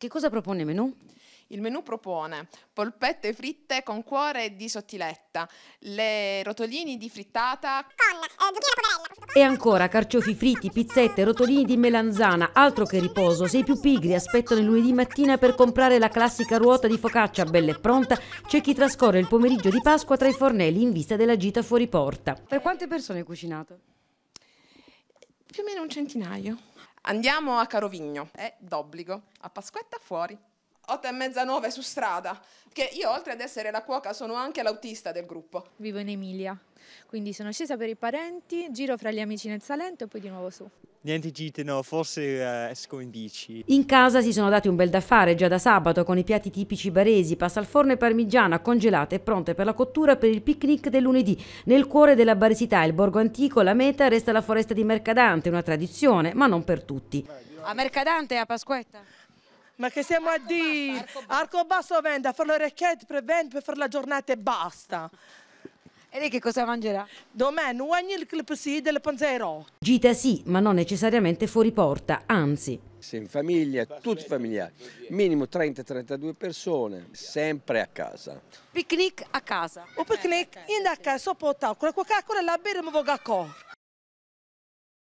Che cosa propone il menù? Il menù propone polpette fritte con cuore di sottiletta, le rotolini di frittata con eh, E ancora carciofi fritti, pizzette, rotolini di melanzana, altro che riposo. Se i più pigri aspettano il lunedì mattina per comprare la classica ruota di focaccia bella e pronta, c'è chi trascorre il pomeriggio di Pasqua tra i fornelli in vista della gita fuori porta. Per quante persone hai cucinato? Più o meno un centinaio. Andiamo a Carovigno, è d'obbligo, a Pasquetta fuori. 8 e mezza 9 su strada, che io oltre ad essere la cuoca sono anche l'autista del gruppo. Vivo in Emilia, quindi sono scesa per i parenti, giro fra gli amici nel Salento e poi di nuovo su. Niente gite, no, forse eh, esco in bici. In casa si sono dati un bel da fare già da sabato con i piatti tipici baresi, pasta al forno e parmigiana congelate e pronte per la cottura per il picnic del lunedì. Nel cuore della baresità, il borgo antico, la meta resta la foresta di Mercadante, una tradizione, ma non per tutti. A Mercadante e a Pasquetta? Ma che siamo Arco a dire? Arco, Arco vende, a fare le l'orecchietto, per, per fare la giornata e basta. E lei che cosa mangerà? Domani ogni clipsi del panzero. Gita sì, ma non necessariamente fuori porta, anzi. Se in famiglia, tutti familiari, minimo 30-32 persone, sempre a casa. Picnic a casa. Un picnic eh, eh, in da casa, sopra la caccola, la birra, ma voglio